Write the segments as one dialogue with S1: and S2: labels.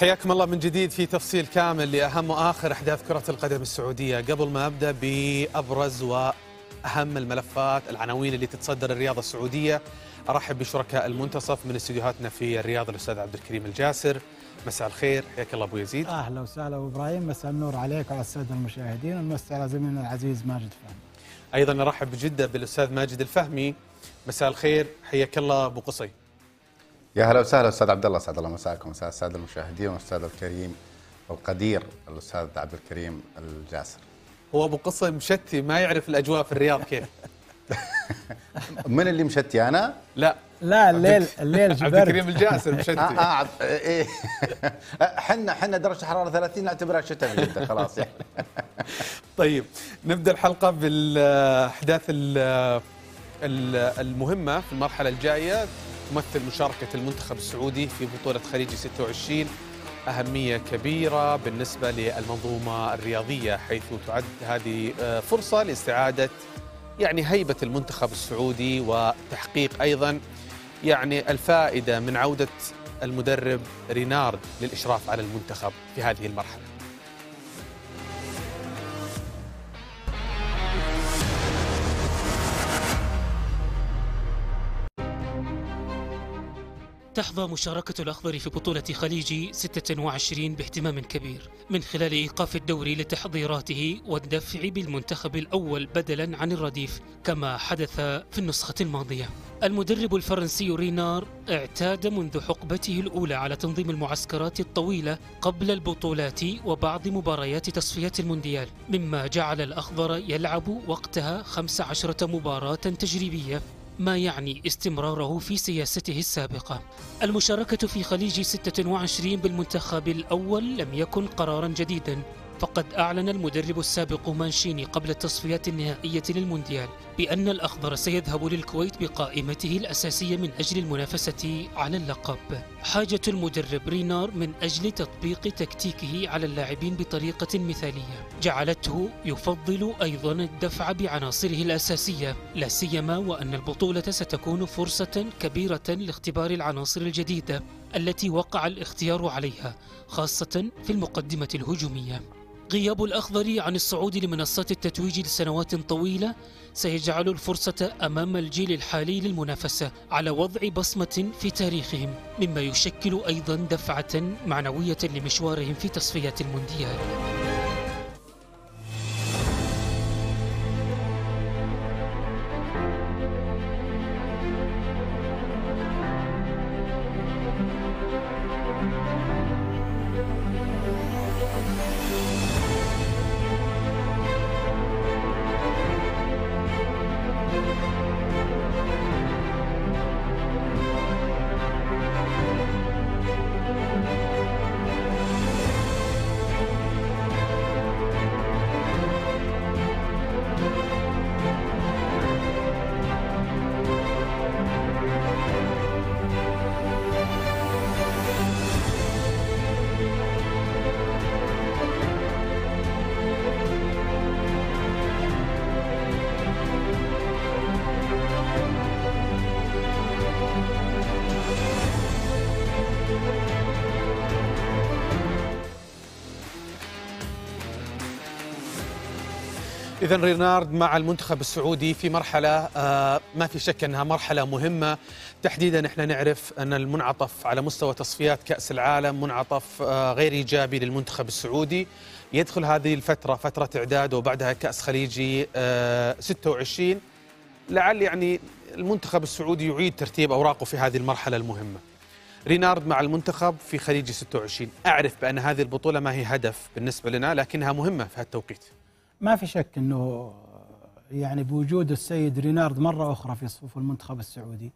S1: حياكم الله من جديد في تفصيل كامل لأهم وآخر أحداث كرة القدم السعودية قبل ما أبدأ بأبرز وأهم الملفات العناوين اللي تتصدر الرياضة السعودية أرحب بشركاء المنتصف من استديوهاتنا في الرياض الأستاذ عبد الكريم الجاسر مساء الخير حياك الله ابو يزيد
S2: اهلا وسهلا ابو ابراهيم مساء النور عليك وعلى الساده المشاهدين ونمسي على زميلنا العزيز ماجد فهمي
S1: ايضا نرحب بجده بالاستاذ ماجد الفهمي مساء الخير حياك الله ابو قصي
S3: يا هلا وسهلا استاذ عبد الله اسعد الله مساكم مساء الساده المشاهدين والاستاذ الكريم القدير الاستاذ عبد الكريم الجاسر
S1: هو ابو قصه مشتي ما يعرف الاجواء في الرياض كيف
S3: من اللي مشتي انا؟ لا لا الليل الليل عبد الكريم الجاسر مشتي اه, آه، ايه احنا احنا درجه حراره 30 نعتبرها شتاء في جده خلاص
S1: طيب نبدا الحلقه بالاحداث المهمه في المرحله الجايه تمثل مشاركة المنتخب السعودي في بطولة خليجي 26 أهمية كبيرة بالنسبة للمنظومة الرياضية حيث تعد هذه آه، فرصة لاستعادة يعني هيبة المنتخب السعودي وتحقيق أيضا يعني الفائدة من عودة المدرب رينارد للإشراف على المنتخب في هذه المرحلة
S4: تحظى مشاركة الأخضر في بطولة خليجي 26 باهتمام كبير من خلال إيقاف الدوري لتحضيراته والدفع بالمنتخب الأول بدلا عن الرديف كما حدث في النسخة الماضية المدرب الفرنسي رينار اعتاد منذ حقبته الأولى على تنظيم المعسكرات الطويلة قبل البطولات وبعض مباريات تصفيات المونديال مما جعل الأخضر يلعب وقتها 15 مباراة تجريبية ما يعني استمراره في سياسته السابقة المشاركة في خليج 26 بالمنتخب الأول لم يكن قرارا جديدا فقد أعلن المدرب السابق مانشيني قبل التصفيات النهائية للمونديال بأن الأخضر سيذهب للكويت بقائمته الأساسية من أجل المنافسة على اللقب حاجة المدرب رينار من أجل تطبيق تكتيكه على اللاعبين بطريقة مثالية جعلته يفضل أيضا الدفع بعناصره الأساسية لا سيما وأن البطولة ستكون فرصة كبيرة لاختبار العناصر الجديدة التي وقع الاختيار عليها خاصة في المقدمة الهجومية غياب الأخضر عن الصعود لمنصات التتويج لسنوات طويلة سيجعل الفرصة أمام الجيل الحالي للمنافسة على وضع بصمة في تاريخهم مما يشكل أيضا دفعة معنوية لمشوارهم في تصفية المونديال
S1: إذا رينارد مع المنتخب السعودي في مرحلة آه، ما في شك أنها مرحلة مهمة تحديدا احنا نعرف أن المنعطف على مستوى تصفيات كأس العالم منعطف آه، غير إيجابي للمنتخب السعودي يدخل هذه الفترة فترة إعداد وبعدها كأس خليجي 26 آه، لعل يعني المنتخب السعودي يعيد ترتيب أوراقه في هذه المرحلة المهمة رينارد مع المنتخب في خليجي 26 أعرف بأن هذه البطولة ما هي هدف بالنسبة لنا لكنها مهمة في هالتوقيت
S2: ما في شك انه يعني بوجود السيد رينارد مره اخرى في صفوف المنتخب السعودي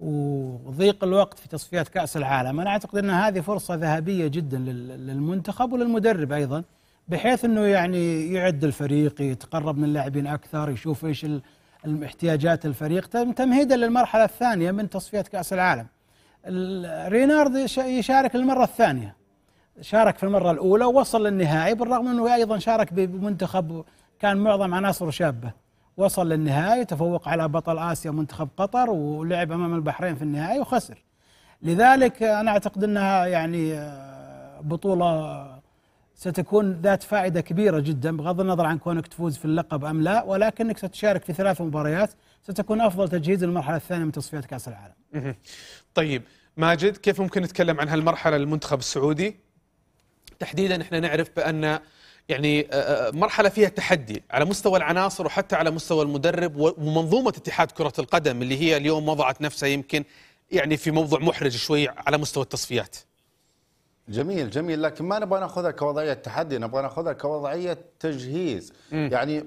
S2: وضيق الوقت في تصفيات كاس العالم انا اعتقد ان هذه فرصه ذهبيه جدا للمنتخب وللمدرب ايضا بحيث انه يعني يعد الفريق يتقرب من اللاعبين اكثر يشوف ايش الاحتياجات الفريق تمهيدا للمرحله الثانيه من تصفيات كاس العالم رينارد يشارك للمره الثانيه شارك في المرة الأولى ووصل للنهائي بالرغم أنه أيضا شارك بمنتخب كان معظم عناصره شابة وصل للنهائي تفوق على بطل آسيا منتخب قطر ولعب أمام البحرين في النهائي وخسر لذلك أنا أعتقد أنها يعني آه، بطولة ستكون ذات فائدة كبيرة جدا بغض النظر عن كونك تفوز في اللقب أم لا ولكنك ستشارك في ثلاث مباريات ستكون أفضل تجهيز للمرحلة الثانية من تصفيات كأس العالم
S1: طيب ماجد كيف ممكن نتكلم عن هالمرحلة المنتخب السعودي تحديدا احنا نعرف بان يعني آه، آه، آه، مرحله فيها تحدي على مستوى العناصر وحتى على مستوى المدرب ومنظومه اتحاد كره القدم اللي هي اليوم وضعت نفسها يمكن يعني في موضوع محرج شوي على مستوى التصفيات
S3: جميل جميل لكن ما نبغى ناخذها كوضعيه تحدي نبغى ناخذها كوضعيه تجهيز م. يعني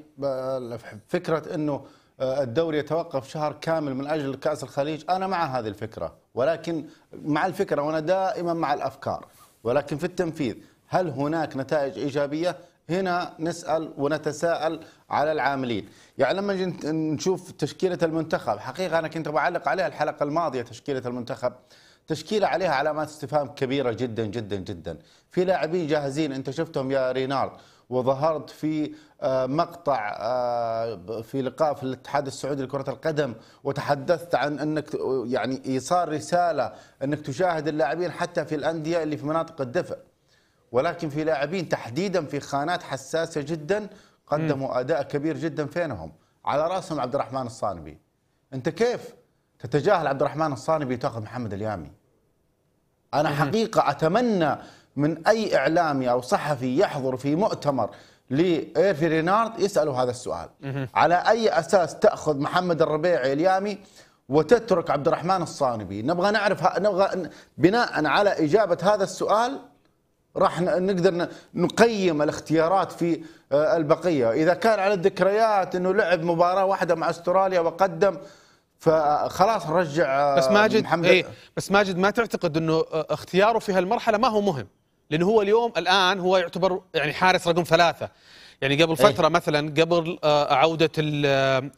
S3: فكره انه الدوري يتوقف شهر كامل من اجل كاس الخليج انا مع هذه الفكره ولكن مع الفكره وانا دائما مع الافكار ولكن في التنفيذ هل هناك نتائج إيجابية هنا نسأل ونتساءل على العاملين يعني لما نشوف تشكيلة المنتخب حقيقة أنا كنت بعلق عليها الحلقة الماضية تشكيلة المنتخب تشكيلة عليها علامات استفهام كبيرة جدا جدا جدا في لاعبين جاهزين أنت شفتهم يا رينارد وظهرت في آه، مقطع آه، في لقاء في الاتحاد السعودي لكرة القدم وتحدثت عن انك يعني ايصال رسالة انك تشاهد اللاعبين حتى في الاندية اللي في مناطق الدفء ولكن في لاعبين تحديدا في خانات حساسه جدا قدموا م. اداء كبير جدا فينهم على راسهم عبد الرحمن الصانبي انت كيف تتجاهل عبد الرحمن الصانبي وتاخذ محمد اليامي انا حقيقه اتمنى من اي اعلامي او صحفي يحضر في مؤتمر لايرفي رينارد يسالوا هذا السؤال على اي اساس تاخذ محمد الربيعي اليامي وتترك عبد الرحمن الصانبي نبغى نعرف نبغى بناء على اجابه هذا السؤال راح نقدر نقيم الاختيارات في آه، البقيه اذا كان على الذكريات انه لعب مباراه واحده مع استراليا وقدم فخلاص رجع آه، بس ماجد محمد ايه بس ماجد ما تعتقد انه آه، اختياره في
S1: هالمرحله ما هو مهم لانه هو اليوم الان هو يعتبر يعني حارس رقم ثلاثه يعني قبل إيه. فتره أيه؟ مثلا قبل عوده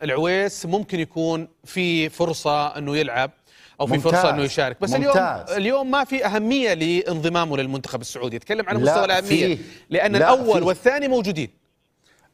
S1: العويس ممكن يكون في فرصه انه يلعب او في ممتاز. فرصه انه يشارك بس ممتاز. اليوم اليوم ما في اهميه
S3: لانضمامه للمنتخب السعودي اتكلم عن مستوى الاهميه فيه. لان لا الاول فيه. والثاني موجودين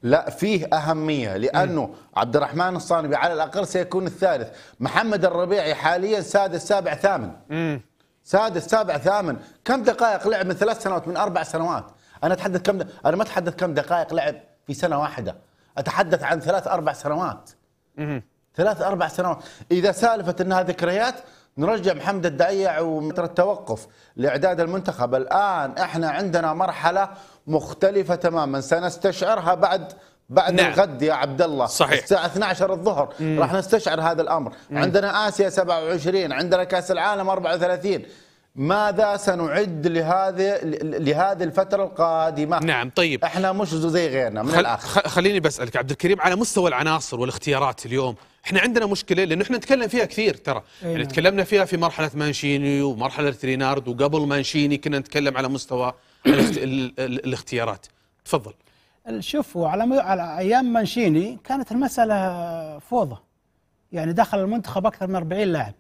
S3: لا فيه اهميه لانه م. عبد الرحمن الصانبي على الاقل سيكون الثالث محمد الربيعي حاليا سادس سابع ثامن م. سادس سابع ثامن كم دقائق لعب من ثلاث سنوات من اربع سنوات انا اتحدث كم انا ما اتحدث كم دقائق لعب في سنه واحده اتحدث عن ثلاث اربع سنوات م. ثلاث اربع سنوات اذا سالفه انها ذكريات نرجع محمد الدعيع ومتر التوقف لإعداد المنتخب الآن إحنا عندنا مرحلة مختلفة تماما سنستشعرها بعد بعد نعم. الغد يا عبد الله صحيح الساعة 12 الظهر مم. راح نستشعر هذا الأمر مم. عندنا آسيا 27 عندنا كأس العالم 34 ماذا سنعد لهذه لهذه الفترة القادمة؟ نعم طيب احنا مش زي غيرنا من خل...
S1: الاخر خليني بسألك عبد الكريم على مستوى العناصر والاختيارات اليوم احنا عندنا مشكله لانه احنا نتكلم فيها كثير ترى يعني نعم. تكلمنا فيها في مرحله مانشيني ومرحله رينارد وقبل مانشيني كنا نتكلم على مستوى الاختيارات تفضل
S2: شوفوا على م... على ايام مانشيني كانت المساله فوضى يعني دخل المنتخب اكثر من 40 لاعب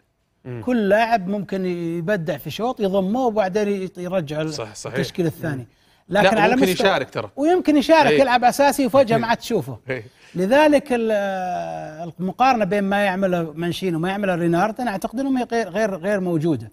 S2: كل لاعب ممكن يبدع في شوط يضمه وبعدين يرجع صح صحيح. التشكيل الثاني مم. لكن لا على ممكن يشارك ترى ويمكن يشارك ايه يلعب اساسي وفجاه إيه. ما عاد تشوفه ايه لذلك المقارنه بين ما يعمله مانشين وما يعمله رينارد انا اعتقد انه غير غير غير موجوده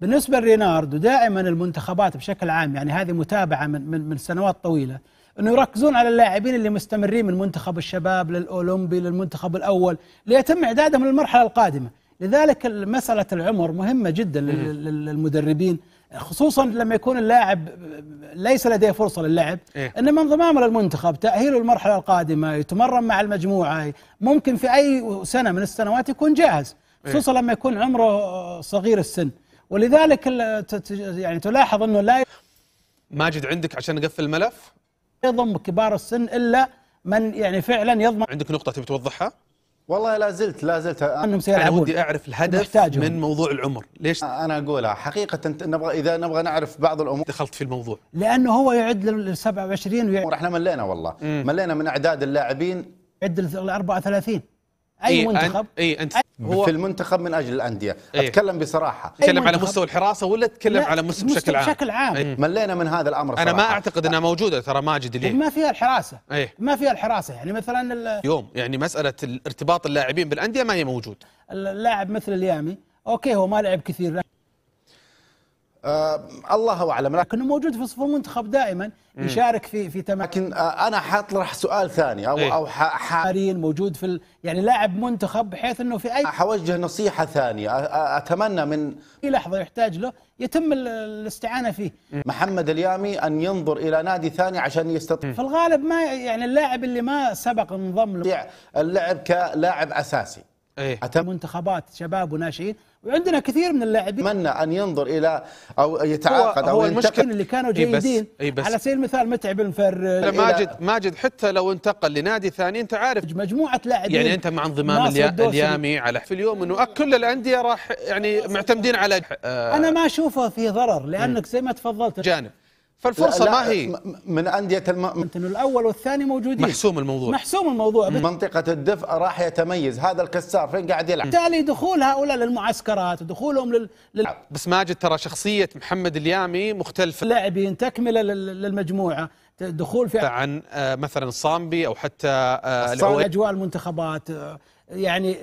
S2: بالنسبه لرينارد ودائما المنتخبات بشكل عام يعني هذه متابعه من من, من سنوات طويله انه يركزون على اللاعبين اللي مستمرين من منتخب الشباب للاولمبي للمنتخب الاول ليتم اعدادهم للمرحله القادمه لذلك مساله العمر مهمه جدا إيه. للمدربين خصوصا لما يكون اللاعب ليس لديه فرصه للعب إيه؟ انما انضمامه للمنتخب تاهيله للمرحله القادمه يتمرن مع المجموعه ممكن في اي سنه من السنوات يكون جاهز إيه. خصوصا لما يكون عمره صغير السن ولذلك يعني تلاحظ انه لا
S1: ماجد عندك عشان نقفل الملف
S2: يضم كبار السن الا من يعني فعلا يضمن عندك نقطه تبي توضحها والله لا زلت لا زلت انهم سيلعبون
S3: انا ودي اعرف الهدف محتاجهم. من موضوع العمر ليش انا اقولها حقيقه نبغى اذا نبغى نعرف بعض الامور دخلت في الموضوع لانه هو يعد لل 27 ويعد احنا ملينا والله مم. ملينا من اعداد اللاعبين عد ال 34 اي إيه منتخب إيه، اي انت هو في المنتخب من اجل الانديه إيه اتكلم بصراحه اتكلم على مستوى الحراسه ولا اتكلم على مستوى بشكل عام بشكل
S2: عام إيه ملينا من هذا الامر صراحة. انا ما
S1: اعتقد انها موجوده ترى ماجد اليوم طيب، ما
S2: فيها الحراسه إيه ما فيها الحراسه يعني مثلا
S1: اليوم يعني مساله ارتباط اللاعبين بالانديه ما هي موجود
S2: اللاعب مثل اليامي اوكي هو ما لعب كثير آه الله اعلم لكنه موجود في صفوف المنتخب دائما يشارك في في تمام لكن آه انا حاطرح سؤال ثاني او إيه؟ او حارين موجود في ال... يعني لاعب منتخب بحيث انه في اي حوجه نصيحه ثانيه اتمنى من اي لحظه يحتاج له يتم الاستعانه
S3: فيه محمد اليامي ان ينظر الى نادي ثاني عشان يستطيع في الغالب ما يعني اللاعب اللي ما سبق انضم اللعب كلاعب اساسي أيه؟ أتى منتخبات
S2: شباب وناشئين وعندنا كثير من اللاعبين اتمنى ان ينظر الى او يتعاقد هو او المشكلة اللي كانوا جيدين إيه بس إيه بس على سبيل المثال متعب المفرد ماجد
S1: ماجد حتى لو انتقل لنادي ثاني انت عارف مجموعه لاعبين يعني انت مع انضمام اليامي على في اليوم انه كل الانديه راح يعني معتمدين على آه انا
S2: ما اشوفه في ضرر لانك زي ما تفضلت جانب فالفرصه لا لا ما هي من انديه الم... الاول والثاني موجودين
S3: محسوم الموضوع محسوم الموضوع بت... منطقه الدفء راح يتميز هذا الكسار فين قاعد يلعب بالتالي
S2: دخول هؤلاء للمعسكرات ودخولهم لل... لل...
S1: بس ماجد ترى شخصيه محمد اليامي
S2: مختلفه لاعبين تكمله لل... للمجموعه دخول في عن
S1: آه، مثلا الصامبي او حتى
S2: آه، اجواء المنتخبات آه، يعني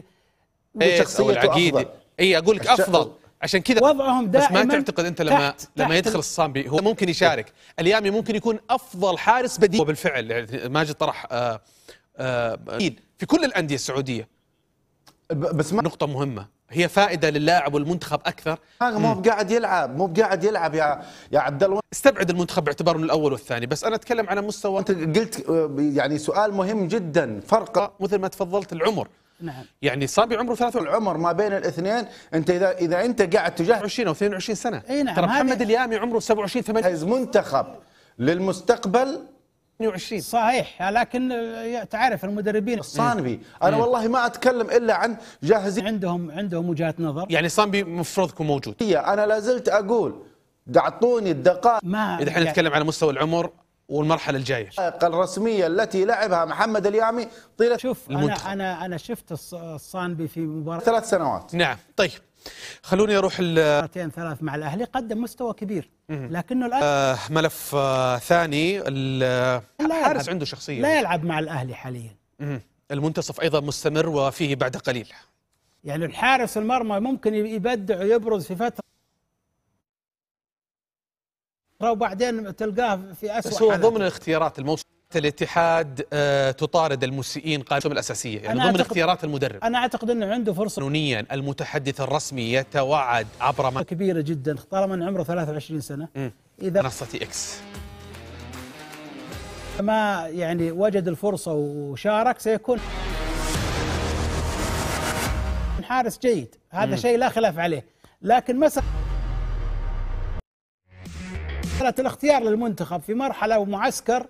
S2: إيه شخصيته العقيدي
S1: اي اقول لك افضل عشان كذا وضعهم دائما بس ما تعتقد انت لما تحت لما تحت يدخل الصامبي هو ممكن يشارك اليامي ممكن يكون افضل حارس بديل وبالفعل يعني ماجد طرح آآ آه، آآ آه، في كل الانديه السعوديه بس ما نقطه مهمه هي فائده للاعب والمنتخب اكثر مو بقاعد يلعب مو بقاعد يلعب يا يا عبد الله استبعد المنتخب باعتباره من الاول والثاني بس انا اتكلم على مستوى انت قلت آه، يعني
S3: سؤال مهم جدا فرق مثل ما تفضلت العمر نعم يعني صبي عمره 23 العمر ما بين الاثنين انت اذا اذا انت قاعد تجاه 20 او 22 سنه اي نعم ترى محمد اليامي عمره 27 28 منتخب للمستقبل 22 صحيح لكن تعرف المدربين الصانبي انا مم. والله ما اتكلم الا عن جاهزين عندهم عندهم وجهه نظر يعني صانبي مفروضكم موجود انا لا زلت اقول اعطوني
S1: الدقائق ما اذا احنا يعني- نتكلم على مستوى العمر والمرحله الجايه
S2: الرسميه التي لعبها محمد اليامي طيله شوف انا انا انا شفت الصانبي في مباراه ثلاث سنوات نعم طيب خلوني اروح مرتين ثلاث مع الاهلي قدم مستوى كبير لكنه الان
S1: آه ملف آه ثاني
S2: الحارس عنده شخصيه لا يلعب مع الاهلي حاليا
S1: المنتصف ايضا مستمر وفيه بعد قليل
S2: يعني الحارس المرمى ممكن يبدع ويبرز في فتره وبعدين تلقاه في اسوء بس هو ضمن
S1: اختيارات الموسم الاتحاد آه، تطارد المسيئين قانون الاساسيه يعني ضمن أعتقد اختيارات المدرب انا اعتقد
S2: انه عنده فرصه
S1: قانونيا المتحدث الرسمي يتوعد عبر ما
S2: كبيره جدا طالما ان عمره 23 سنه م. اذا
S1: منصه اكس
S2: ما يعني وجد الفرصه وشارك سيكون حارس جيد هذا شيء لا خلاف عليه لكن مسألة مرحله الاختيار للمنتخب في مرحله ومعسكر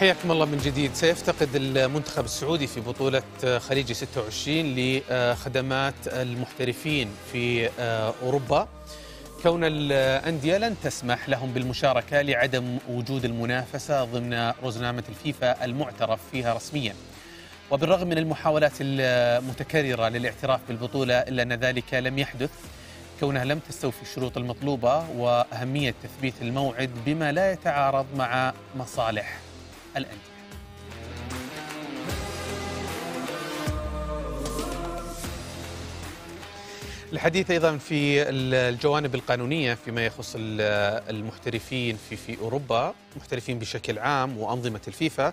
S1: حياكم الله من جديد سيفتقد المنتخب السعودي في بطولة آه، خليجي 26 لخدمات المحترفين في آه، أوروبا كون الأندية لن تسمح لهم بالمشاركة لعدم وجود المنافسة ضمن رزنامة الفيفا المعترف فيها رسميا وبالرغم من المحاولات المتكررة للاعتراف بالبطولة إلا أن ذلك لم يحدث كونها لم تستوفي الشروط المطلوبة وأهمية تثبيت الموعد بما لا يتعارض مع مصالح الأندية الحديث ايضا في الجوانب القانونيه فيما يخص المحترفين في في اوروبا، محترفين بشكل عام وانظمه الفيفا.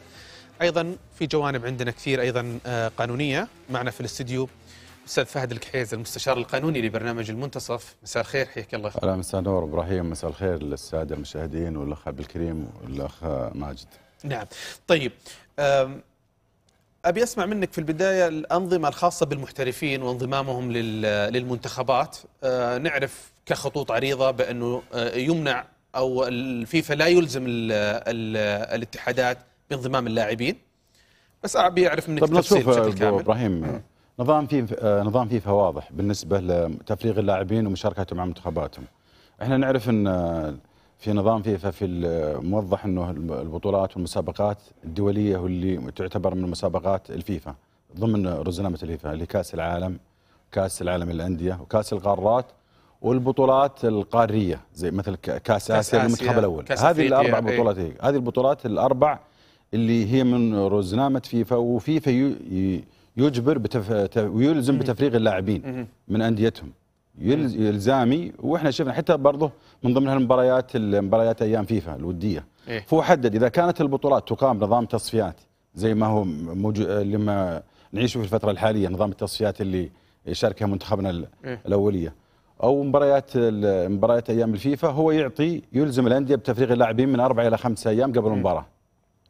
S1: ايضا في جوانب عندنا كثير ايضا آه، قانونيه، معنا في الاستديو استاذ فهد الكحيز المستشار القانوني لبرنامج المنتصف، مساء الخير حياك الله. اهلا
S5: مساء النور ابراهيم، مساء الخير للساده المشاهدين والاخ عبد الكريم والاخ ماجد.
S1: نعم طيب أبي أسمع منك في البداية الأنظمة الخاصة بالمحترفين وانضمامهم للمنتخبات آه، نعرف كخطوط عريضة بأنه آه، يمنع أو الفيفا لا يلزم الـ الـ الاتحادات بانضمام اللاعبين بس أبي أعرف منك طيب نشوف بشكل آه، كامل
S5: إبراهيم نظام فيفا نظام فيفا واضح بالنسبة لتفريغ اللاعبين ومشاركتهم مع منتخباتهم احنا نعرف أن في نظام فيفا في موضح انه البطولات والمسابقات الدوليه واللي تعتبر من مسابقات الفيفا ضمن رزنامه الفيفا اللي كاس العالم كاس العالم للانديه وكاس القارات والبطولات القاريه زي مثل كاس اسيا المنتخب الاول هذه الاربع إيه. بطولات هي. هذه البطولات الاربع اللي هي من رزنامه فيفا وفيفا يجبر بتف... ويلزم بتفريغ اللاعبين من انديتهم يلزامي واحنا شفنا حتى برضه من ضمن المباريات المباريات ايام فيفا الوديه إيه؟ فهو حدد اذا كانت البطولات تقام نظام تصفيات زي ما هو موجو... لما نعيشه في الفتره الحاليه نظام التصفيات اللي يشاركها منتخبنا إيه؟ الاوليه او مباريات مباريات ايام الفيفا هو يعطي يلزم الانديه بتفريغ اللاعبين من اربع الى خمسة ايام قبل إيه. المباراه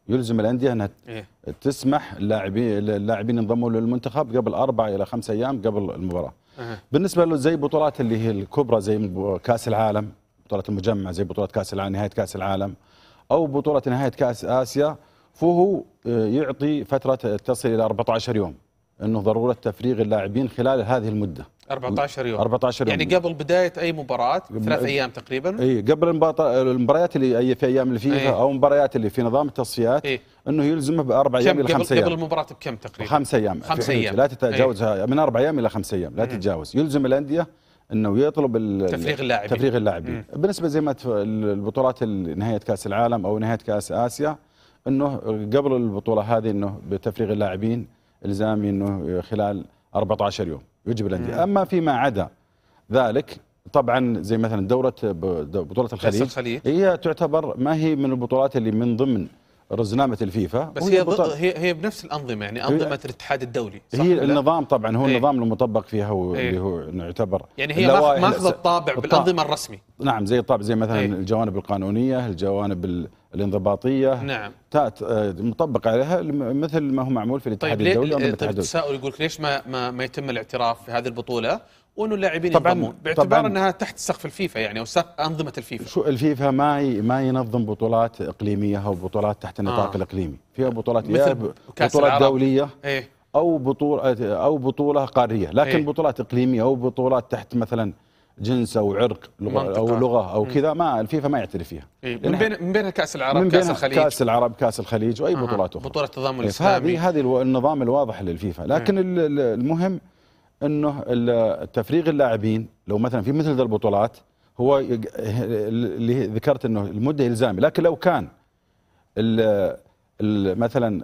S5: يلزم الانديه انها إيه؟ تسمح اللاعبين اللاعبين ينضموا للمنتخب قبل اربع الى خمسة ايام قبل المباراه أه. بالنسبه له زي بطولات اللي هي الكبرى زي كاس العالم بطوله المجمع زي بطوله كاس العالم نهايه كاس العالم او بطوله نهايه كاس اسيا فهو آه، يعطي فتره تصل الى 14 يوم انه ضروره تفريغ اللاعبين خلال هذه المده
S1: 14 يوم 14 يوم يعني قبل بدايه اي مباراه ثلاث ايام تقريبا
S5: اي قبل المباريات اللي في ايام الفيفا أي. او المباريات اللي في نظام التصفيات أي. انه يلزمه باربع ايام الى خمس ايام قبل
S1: المباراه بكم تقريبا؟
S5: خمس ايام خمس ايام لا تتجاوزها أي. من اربع ايام الى خمس ايام لا تتجاوز يلزم الانديه انه يطلب تفريغ اللاعبين تفريغ اللاعبين بالنسبه زي ما البطولات نهايه كاس العالم او نهايه كاس اسيا انه قبل البطوله هذه انه بتفريغ اللاعبين الزامي انه خلال 14 يوم يجب الانديه اما فيما عدا ذلك طبعا زي مثلا دوره بطوله الخليج, الخليج هي تعتبر ما هي من البطولات اللي من ضمن رزنامه الفيفا بس هي
S1: هي هي بنفس الانظمه يعني انظمه الاتحاد الدولي صح هي
S5: النظام طبعا هو إيه. النظام المطبق فيها هو اللي إيه. هو يعتبر يعني هي ماخذ
S1: الطابع بالانظمه الرسمي
S5: نعم زي الطابع زي مثلا إيه. الجوانب القانونيه الجوانب الانضباطيه نعم آه، مطبق عليها مثل ما هو معمول في الاتحاد طيب الدولي طيب التساؤل
S1: يقول لك ليش ما ما, ما يتم الاعتراف في هذه البطوله وانه اللاعبين طبعا ينضمون باعتبار طبعاً انها تحت سقف الفيفا يعني او سقف انظمه الفيفا
S5: شو الفيفا ما ما ينظم بطولات اقليميه او بطولات تحت النطاق آه. الاقليمي فيها بطولات مثل بطولات دوليه ايه؟ او بطوله او بطوله قاريه لكن ايه؟ بطولات اقليميه او بطولات تحت مثلا جنس او عرق لغه او لغه او كذا ما الفيفا ما يعترف فيها إيه؟ من
S1: بين من بين كاس العرب من كاس الخليج كاس
S5: العرب كاس الخليج واي آه. بطولات اخرى بطوله
S1: التضامن إيه، الاسلامي هذه
S5: هذه النظام الواضح للفيفا لكن إيه. المهم انه تفريغ اللاعبين لو مثلا في مثل ذي البطولات هو اللي ذكرت انه المده الزامي لكن لو كان الـ الـ مثلا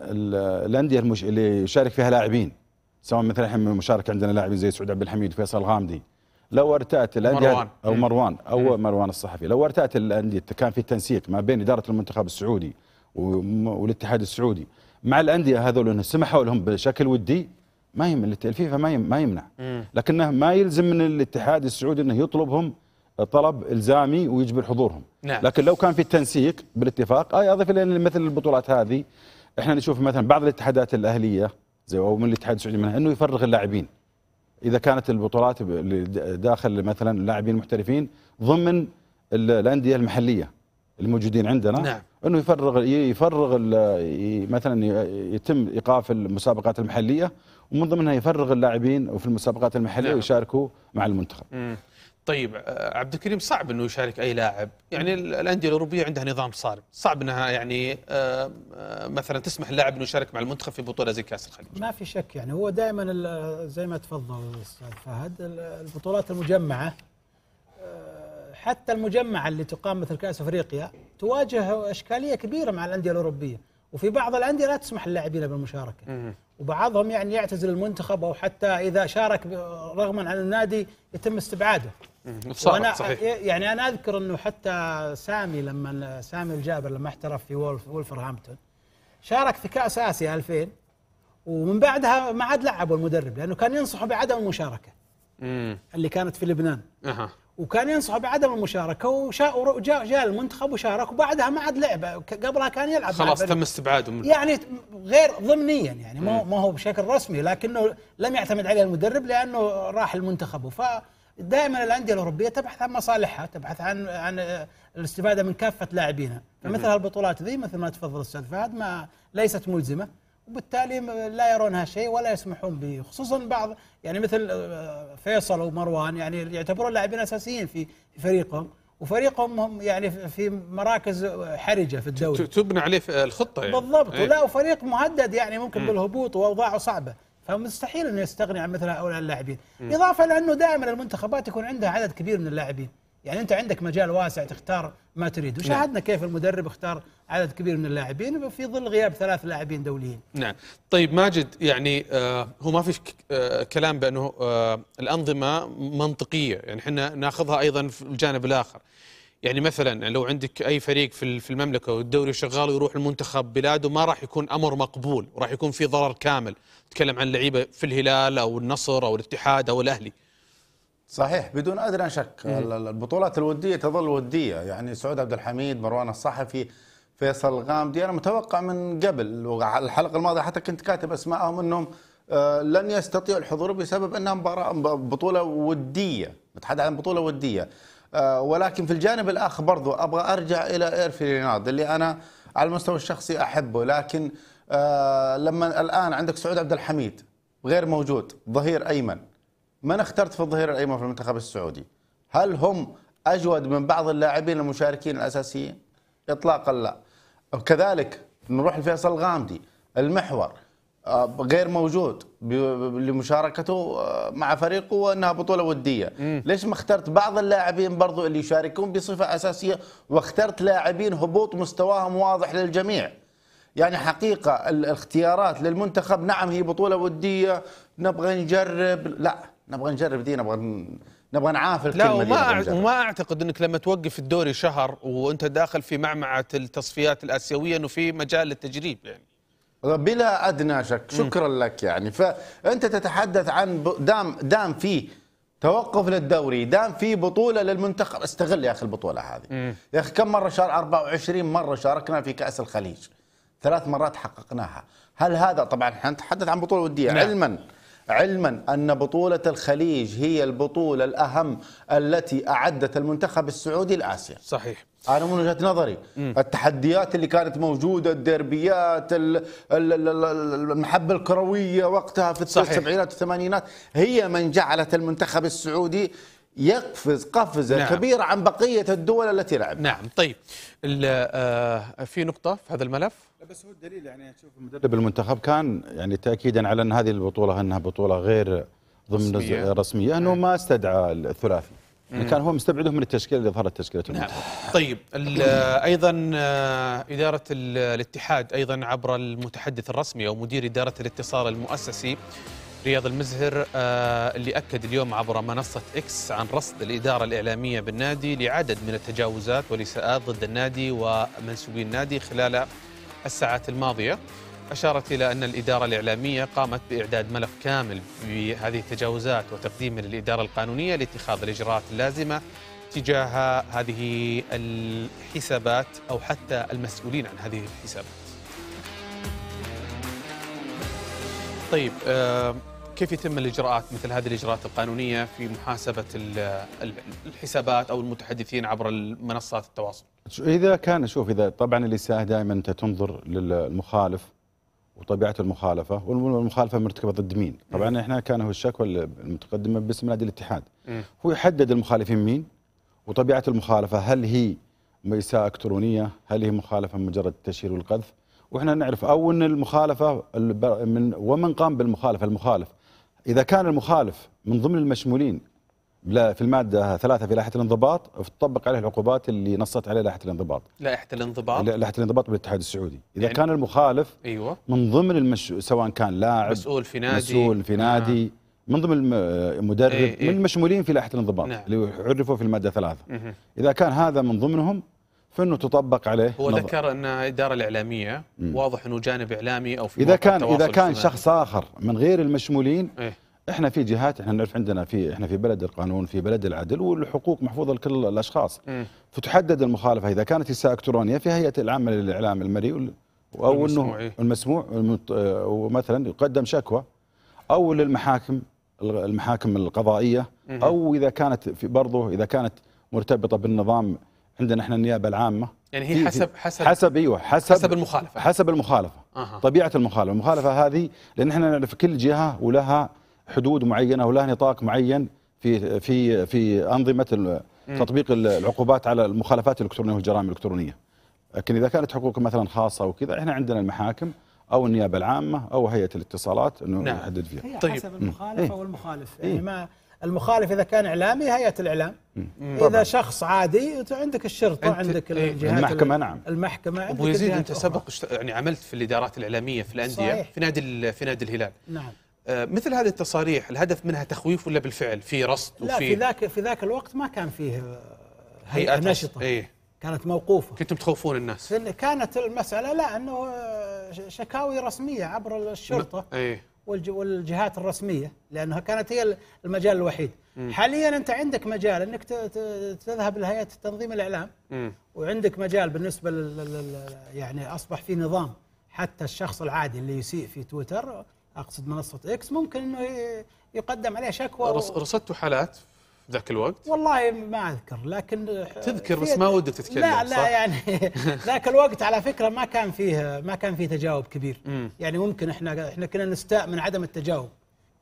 S5: الانديه اللي يشارك فيها لاعبين سواء مثلا احنا مشارك عندنا لاعبين زي سعود عبد الحميد وفيصل غامدي لو ارتأت الانديه مروان. او مروان او مروان الصحفي لو ارتأت الانديه كان في تنسيق ما بين اداره المنتخب السعودي والاتحاد السعودي مع الانديه هذول انه سمحوا لهم بشكل ودي ما يمنع الفيفا ما يمنع, ما يمنع لكنه ما يلزم من الاتحاد السعودي انه يطلبهم طلب الزامي ويجبر حضورهم نعم. لكن لو كان في تنسيق بالاتفاق اي آه، اضف الى مثل البطولات هذه احنا نشوف مثلا بعض الاتحادات الاهليه زي او من الاتحاد السعودي منها انه يفرغ اللاعبين اذا كانت البطولات داخل مثلا اللاعبين المحترفين ضمن الانديه المحليه الموجودين عندنا نعم. انه يفرغ يفرغ مثلا يتم ايقاف المسابقات المحليه ومن ضمنها يفرغ اللاعبين وفي المسابقات المحليه نعم. ويشاركوا مع المنتخب.
S1: مم. طيب آه، عبد الكريم صعب انه يشارك اي لاعب، يعني الانديه الاوروبيه عندها نظام صارم، صعب انها يعني مثلا تسمح اللاعب انه يشارك مع المنتخب في بطوله زي كاس الخليج.
S2: ما في شك يعني هو دائما زي ما تفضل استاذ فهد البطولات المجمعه آه، حتى المجمعه اللي تقام مثل كاس افريقيا تواجه اشكاليه كبيره مع الانديه الاوروبيه، وفي بعض الانديه لا تسمح للاعبين بالمشاركه. وبعضهم يعني يعتزل المنتخب او حتى اذا شارك رغما عن النادي يتم استبعاده وانا صحيح. يعني انا اذكر انه حتى سامي لما سامي الجابر لما احترف في وولف ولفرهامبتون شارك في كاس اسيا 2000 ومن بعدها ما عاد لعبه المدرب لانه كان ينصحه بعدم المشاركه اللي كانت في لبنان أه. وكان ينصح بعدم المشاركه وشاء جاء جاء المنتخب وشارك وبعدها ما عاد لعب قبلها كان يلعب خلاص تم استبعاده من يعني غير ضمنيا يعني ما ما هو بشكل رسمي لكنه لم يعتمد عليه المدرب لانه راح المنتخب ف دائما الانديه الاوروبيه تبحث عن مصالحها تبحث عن عن الاستفاده من كافه لاعبينها فمثل هالبطولات ذي مثل ما تفضل استاذ فهد ما ليست ملزمه وبالتالي لا يرونها شيء ولا يسمحون به خصوصا بعض يعني مثل آه، فيصل ومروان يعني يعتبرون لاعبين اساسيين في فريقهم وفريقهم هم يعني في مراكز حرجه في الدوري تبنى عليه
S1: الخطه يعني بالضبط ايه؟ ولا
S2: وفريق مهدد يعني ممكن بالهبوط واوضاعه صعبه فمستحيل انه يستغني عن مثل هؤلاء اللاعبين اضافه لانه دائما المنتخبات يكون عندها عدد كبير من اللاعبين يعني انت عندك مجال واسع تختار ما تريد نعم. وشاهدنا كيف المدرب اختار عدد كبير من اللاعبين في ظل غياب ثلاث لاعبين دوليين
S1: نعم طيب ماجد يعني آه، هو ما في آه، كلام بانه آه، الانظمه منطقيه يعني احنا ناخذها ايضا في الجانب الاخر يعني مثلا يعني لو عندك اي فريق في في المملكه والدوري شغال ويروح المنتخب بلاده ما راح يكون امر مقبول وراح يكون في ضرر كامل تكلم عن لعيبه في الهلال او النصر او الاتحاد او الاهلي
S3: صحيح بدون ادنى شك البطولات الوديه تظل وديه يعني سعود عبد الحميد مروان الصحفي فيصل الغامدي انا متوقع من قبل الحلقه الماضيه حتى كنت كاتب اسمائهم انهم آه، لن يستطيعوا الحضور بسبب انها مباراه بطوله وديه نتحدث عن بطوله وديه آه، ولكن في الجانب الاخر برضو ابغى ارجع الى ايرفي رينارد اللي انا على المستوى الشخصي احبه لكن آه، لما الان عندك سعود عبد الحميد غير موجود ظهير ايمن من اخترت في الظهير الايمن في المنتخب السعودي؟ هل هم اجود من بعض اللاعبين المشاركين الاساسيين؟ اطلاقا لا. وكذلك نروح لفيصل الغامدي المحور آه، غير موجود لمشاركته آه، مع فريقه وانها بطوله وديه، مم. ليش ما اخترت بعض اللاعبين برضو اللي يشاركون بصفه اساسيه واخترت لاعبين هبوط مستواهم واضح للجميع. يعني حقيقه الاختيارات للمنتخب نعم هي بطوله وديه نبغى نجرب، لا نبغى نجرب دي نبغى نبغى نعافر لا وما, وما
S1: اعتقد انك لما توقف الدوري شهر وانت داخل في معمعه التصفيات الاسيويه انه في مجال للتجريب يعني
S3: بلا ادنى شك شكرا م. لك يعني فانت تتحدث عن دام دام في توقف للدوري دام في بطوله للمنتخب استغل يا اخي البطوله هذه م. يا اخي كم مره شارك 24 مره شاركنا في كاس الخليج ثلاث مرات حققناها هل هذا طبعا احنا نتحدث عن بطوله وديه نعم. علما علما أن بطولة الخليج هي البطولة الأهم التي أعدت المنتخب السعودي لآسيا صحيح أنا من وجهة نظري م. التحديات اللي كانت موجودة الديربيات المحبة الكروية وقتها في السبعينات والثمانينات هي من جعلت المنتخب السعودي يقفز قفزة نعم. كبيرة عن بقية الدول التي لعبت
S1: نعم طيب آه، في نقطة في هذا الملف
S5: بس هو الدليل يعني تشوف مدرب المنتخب كان يعني تاكيدا على ان هذه البطوله انها بطوله غير ضمن رسميه, رسمية انه نعم. ما استدعى الثلاثي يعني كان هو مستبعده من التشكيله اللي ظهرت تشكيله نعم.
S1: طيب ايضا آه، اداره الاتحاد ايضا عبر المتحدث الرسمي او مدير اداره الاتصال المؤسسي رياض المزهر آه، اللي اكد اليوم عبر منصه اكس عن رصد الاداره الاعلاميه بالنادي لعدد من التجاوزات والاساءات ضد النادي ومنسوبي النادي خلال الساعات الماضية أشارت إلى أن الإدارة الإعلامية قامت بإعداد ملف كامل بهذه التجاوزات وتقديمه للإدارة القانونية لاتخاذ الإجراءات اللازمة تجاه هذه الحسابات أو حتى المسؤولين عن هذه الحسابات طيب آه، كيف يتم الاجراءات مثل هذه الاجراءات القانونيه في محاسبه الحسابات او المتحدثين عبر منصات التواصل؟
S5: اذا كان شوف اذا طبعا الاساءه دائما انت تنظر للمخالف وطبيعه المخالفه والمخالفه مرتكبه ضد مين؟ طبعا م. احنا كان هو الشكوى المتقدمه باسم نادي الاتحاد م. هو يحدد المخالفين مين وطبيعه المخالفه هل هي اساءه الكترونيه؟ هل هي مخالفه مجرد التشهير والقذف؟ واحنا نعرف او ان المخالفه من ومن قام بالمخالفه المخالف إذا كان المخالف من ضمن المشمولين في المادة ثلاثة في لائحة الانضباط تطبق عليه العقوبات اللي نصت عليه لائحة الانضباط
S1: لائحة الانضباط
S5: لائحة الانضباط بالاتحاد السعودي إذا يعني كان المخالف أيوة من ضمن المش... سواء كان لاعب مسؤول في نادي مسؤول في آه. نادي آه. من ضمن المدرب ايه ايه من المشمولين في لائحة الانضباط نعم. اللي عرفوا في المادة ثلاثة مه. إذا كان هذا من ضمنهم فانه تطبق عليه هو
S1: ذكر ان الاداره الاعلاميه مم. واضح انه جانب اعلامي او في اذا كان اذا كان
S5: شخص اخر من غير المشمولين إيه؟ احنا في جهات احنا نعرف عندنا في احنا في بلد القانون في بلد العدل والحقوق محفوظه لكل الاشخاص مم. فتحدد المخالفه اذا كانت اساءه الكترونيه في هيئه العمل للاعلام المرئي او المسموع انه إيه؟ المسموع آه، ومثلا يقدم شكوى او للمحاكم المحاكم القضائيه مم. او اذا كانت في برضه اذا كانت مرتبطه بالنظام عندنا احنا النيابه العامه يعني هي حسب حسب حسب ايوه حسب حسب المخالفه حسب المخالفه أه. طبيعه المخالفه المخالفه هذه لان احنا نعرف كل جهه ولها حدود معينه ولها نطاق معين في في في انظمه تطبيق العقوبات على المخالفات الالكترونيه والجرائم الالكترونيه لكن اذا كانت حقوق مثلا خاصه وكذا احنا عندنا المحاكم او النيابه العامه او هيئه الاتصالات انه نعم. يحدد فيها طيب. حسب المخالفه إيه.
S2: والمخالف يعني إيه؟ يعني ما
S5: المخالف اذا كان اعلامي هيئه الاعلام اذا طبعا. شخص
S2: عادي عندك الشرطه أنت عندك إيه، الجهات المحكمه نعم المحكمه عندك ابو يزيد انت سبق
S1: يعني عملت في الادارات الاعلاميه في الانديه صحيح. في نادي في نادي الهلال نعم آه، مثل هذه التصاريح الهدف منها تخويف ولا بالفعل في رصد لا في ذاك
S2: في ذاك الوقت ما كان فيه آه، هيئه
S1: نشطه ايه كانت موقوفه كنتم تخوفون الناس
S2: كانت المساله لا انه آه، شكاوي رسميه عبر الشرطه ايه والجهات الرسميه لانها كانت هي المجال الوحيد م. حاليا انت عندك مجال انك تذهب لهيئه تنظيم الاعلام م. وعندك مجال بالنسبه لل يعني اصبح في نظام حتى الشخص العادي اللي يسيء في تويتر اقصد منصه اكس ممكن انه يقدم عليه شكوى رصدت حالات ذاك الوقت؟ والله ما اذكر لكن
S4: تذكر بس ما ودك تتكلم لا لا يعني
S2: ذاك الوقت على فكره ما كان فيه ما كان فيه تجاوب كبير يعني ممكن احنا احنا كنا نستاء من عدم التجاوب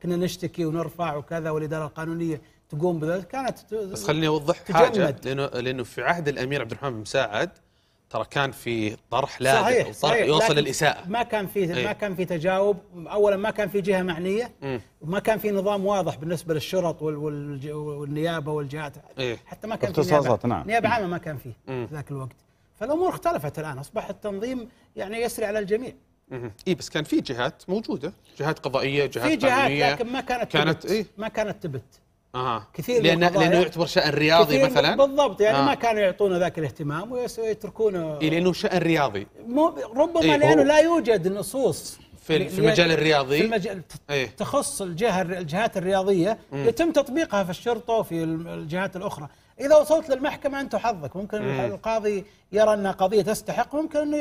S2: كنا نشتكي ونرفع وكذا والاداره القانونيه تقوم بذلك كانت بس خليني اوضح حاجه
S1: لانه لانه في عهد الامير عبد الرحمن بن مساعد ترى كان في طرح لا صحيح, صحيح طرح يوصل للاساءه
S2: ما كان في إيه. ما كان في تجاوب اولا ما كان في جهه معنيه وما كان في نظام واضح بالنسبه للشرط وال والنيابه والجهات إيه. حتى ما كان في نيابه نعم. نيابه عامه ما كان فيه في ذاك الوقت فالامور اختلفت الان اصبح التنظيم يعني يسري على الجميع
S1: اي بس كان في جهات موجوده جهات قضائيه جهات في جهات لكن ما
S2: كانت, كانت تبت إيه؟ ما كانت تبت اها كثير لان لانه يعتبر شان رياضي مثلا بالضبط يعني آه. ما كانوا يعطونه ذاك الاهتمام ويتركونه إيه لانه شان رياضي مو ربما إيه لانه لا يوجد نصوص في في المجال الرياضي في المجال إيه؟ تخص الجهه الجهات الرياضيه مم. يتم تطبيقها في الشرطه وفي الجهات الاخرى اذا وصلت للمحكمه انت حظك ممكن مم. القاضي يرى ان قضيه تستحق ممكن انه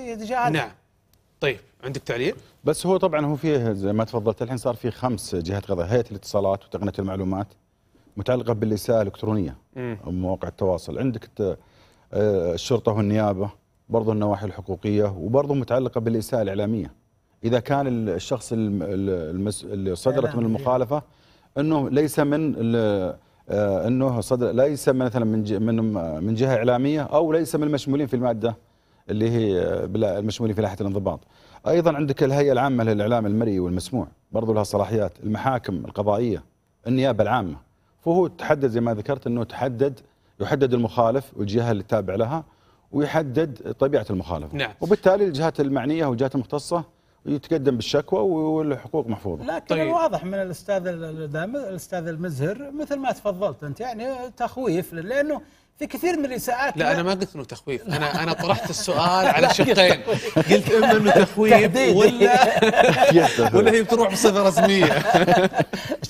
S2: يتجاهل نعم
S5: طيب عندك تعليق؟ بس هو طبعا هو فيه زي ما تفضلت الحين صار في خمس جهات قضاء هيئه الاتصالات وتقنيه المعلومات متعلقه بالاساءه الالكترونيه ومواقع التواصل عندك آه، الشرطه والنيابه برضه النواحي الحقوقيه وبرضه متعلقه بالاساءه الاعلاميه اذا كان الشخص اللي صدرت من المخالفه انه ليس من آه، انه صدر ليس مثلا من من جهه اعلاميه او ليس من المشمولين في الماده اللي هي المشمولين في لائحه الانضباط. ايضا عندك الهيئه العامه للاعلام المرئي والمسموع برضو لها صلاحيات، المحاكم القضائيه، النيابه العامه. فهو تحدد زي ما ذكرت انه تحدد يحدد المخالف والجهه اللي تابع لها ويحدد طبيعه المخالفه. نعم. وبالتالي الجهات المعنيه والجهات المختصه يتقدم بالشكوى والحقوق محفوظه. لكن طيب. واضح
S2: من الاستاذ الاستاذ المزهر مثل ما تفضلت انت يعني تخويف لانه في كثير من الاساءات لا انا ما
S1: قلت انه تخويف انا انا طرحت السؤال على شقين قلت اما انه تخويف ولا
S2: ولا هي بتروح بصفه رسميه